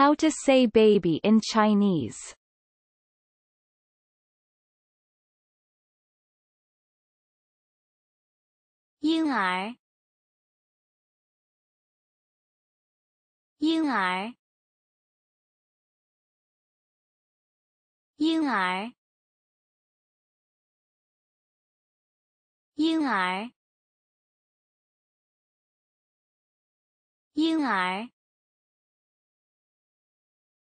How to say baby in Chinese Ying Ying 婴儿，婴儿，婴儿。